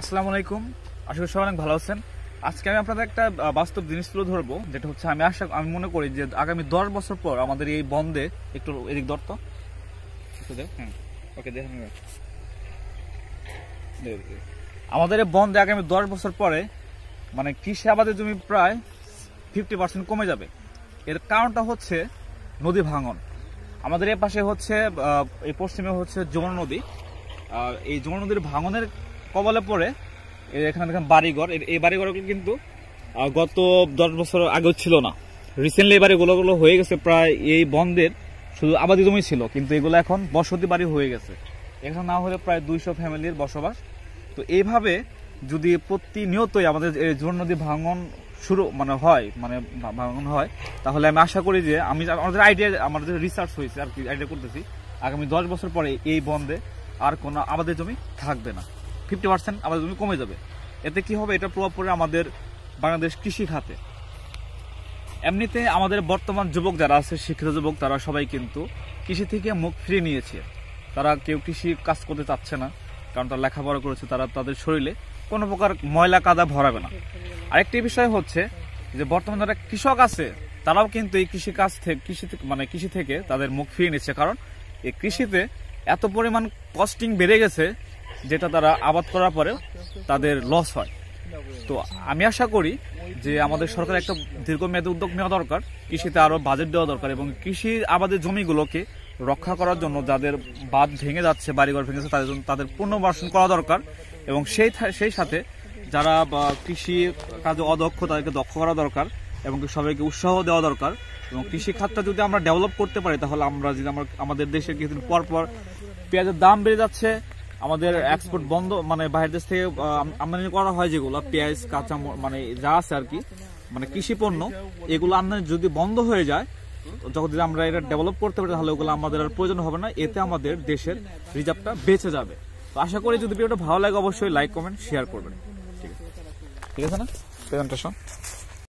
আসসালামু আলাইকুম আশা করি সবাই অনেক ভালো আছেন আজকে আমি আপনাদের একটা বাস্তব জিনিস তুলে ধরবো যেটা হচ্ছে আমি আশা আমি মনে করি যে আগামী দশ বছর পর আমাদের এই বন্ধে একটু এদিক দর তো হ্যাঁ ওকে আমাদের এই বন্ধে আগামী দশ বছর পরে মানে কৃষি আবাদের জমি প্রায় ফিফটি পার্সেন্ট কমে যাবে এর কারণটা হচ্ছে নদী ভাঙন আমাদের এ পাশে হচ্ছে এই পশ্চিমে হচ্ছে যমুনা নদী এই যমুনা নদীর ভাঙনের কবলে পড়ে এখানে দেখেন বাড়িঘর এই বাড়িঘরগুলো কিন্তু গত দশ বছর আগেও ছিল না রিসেন্টলি এই বাড়িগুলোগুলো হয়ে গেছে প্রায় এই বন্ধের শুধু আবাদি জমি ছিল কিন্তু এগুলো এখন বসতি বাড়ি হয়ে গেছে এখানে না হলে প্রায় দুইশো ফ্যামিলির বসবাস তো এইভাবে যদি প্রতিনিয়তই আমাদের এই জোর নদী ভাঙন শুরু মানে হয় মানে ভাঙন হয় তাহলে আমি আশা করি যে আমি আমাদের আইডিয়া আমাদের রিসার্চ হয়েছে আর কি আইডিয়া করতেছি আগামী দশ বছর পরে এই বন্ধে আর কোনো আমাদের জমি থাকবে না ফিফটি পার্সেন্ট আমাদের জমি কমে যাবে এতে কি হবে এটা প্রভাব পড়ে আমাদের বাংলাদেশ কৃষি খাতে এমনিতে আমাদের বর্তমান যুবক যারা আছে শিক্ষিত যুবক তারা সবাই কিন্তু কৃষি থেকে মুখ ফিরিয়ে নিয়েছে তারা কেউ কৃষি কাজ করতে চাচ্ছে না কারণ তারা লেখাপড়া করেছে তারা তাদের শরীরে কোনো প্রকার ময়লা কাদা ভরাবে না আরেকটি বিষয় হচ্ছে যে বর্তমানে যারা কৃষক আছে তারাও কিন্তু এই কৃষি কাজ থেকে কৃষি মানে কৃষি থেকে তাদের মুখ ফিরিয়ে নিচ্ছে কারণ এই কৃষিতে এত পরিমাণ কস্টিং বেড়ে গেছে যেটা তারা আবাদ করার পরে তাদের লস হয় তো আমি আশা করি যে আমাদের সরকার একটা দীর্ঘমেয়াদী উদ্যোগ নেওয়া দরকার কৃষিতে আরও বাজেট দেওয়া দরকার এবং কৃষি আবাদের জমিগুলোকে রক্ষা করার জন্য যাদের বাদ ভেঙে যাচ্ছে বাড়িঘর ভেঙে যাচ্ছে তাদের জন্য তাদের পুনর্বাসন করা দরকার এবং সেই সেই সাথে যারা কৃষি কাজে অদক্ষ তাদেরকে দক্ষ করা দরকার এবং সবাইকে উৎসাহ দেওয়া দরকার এবং কৃষি খাতটা যদি আমরা ডেভেলপ করতে পারি তাহলে আমরা যদি আমাদের দেশে কিছুদিন পর পর পেঁয়াজের দাম বেড়ে যাচ্ছে আমাদের এক্সপোর্ট বন্ধ মানে বাইরের দেশ থেকে আমদানি করা হয় যেগুলো পেঁয়াজ কাঁচা মানে যা আছে আর কি মানে কৃষি পণ্য এগুলো আমদানি যদি বন্ধ হয়ে যায় যখন যদি আমরা এটা ডেভেলপ করতে পারি তাহলে ওগুলো আমাদের আর প্রয়োজন হবে না এতে আমাদের দেশের রিজার্ভটা বেঁচে যাবে তো আশা করি যদি ভিডিওটা ভালো লাগে অবশ্যই লাইক কমেন্ট শেয়ার করবেন ঠিক আছে ঠিক আছে না প্রেজেন্টেশন